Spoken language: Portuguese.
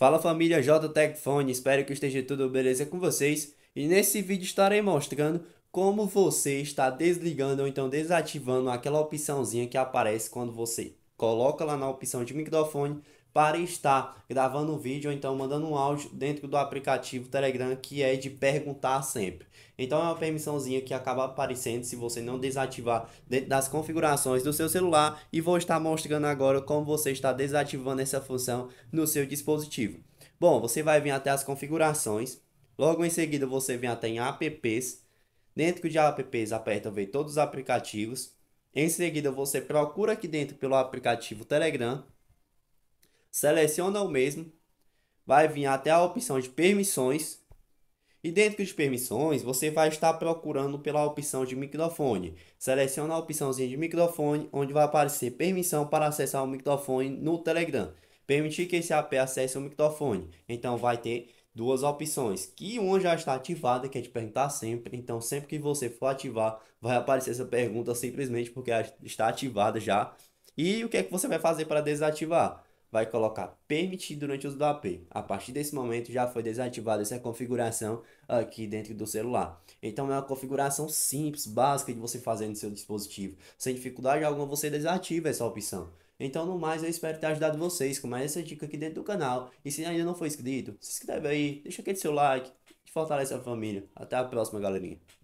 Fala família JTech espero que esteja tudo beleza com vocês e nesse vídeo estarei mostrando como você está desligando ou então desativando aquela opçãozinha que aparece quando você coloca lá na opção de microfone para estar gravando um vídeo ou então mandando um áudio dentro do aplicativo Telegram que é de perguntar sempre. Então é uma permissãozinha que acaba aparecendo se você não desativar dentro das configurações do seu celular e vou estar mostrando agora como você está desativando essa função no seu dispositivo. Bom, você vai vir até as configurações, logo em seguida você vem até em apps, dentro de apps aperta ver todos os aplicativos, em seguida você procura aqui dentro pelo aplicativo Telegram, seleciona o mesmo, vai vir até a opção de permissões e dentro de permissões você vai estar procurando pela opção de microfone. Seleciona a opçãozinha de microfone onde vai aparecer permissão para acessar o microfone no Telegram. Permitir que esse app acesse o microfone. Então vai ter duas opções, que uma já está ativada, que é de perguntar sempre. Então, sempre que você for ativar, vai aparecer essa pergunta simplesmente porque está ativada já. E o que é que você vai fazer para desativar? vai colocar permitir durante o uso do app. A partir desse momento já foi desativada essa configuração aqui dentro do celular. Então é uma configuração simples, básica de você fazer no seu dispositivo. Sem dificuldade alguma você desativa essa opção. Então no mais eu espero ter ajudado vocês com mais essa dica aqui dentro do canal. E se ainda não for inscrito, se inscreve aí, deixa aquele seu like, fortalece a família. Até a próxima galerinha.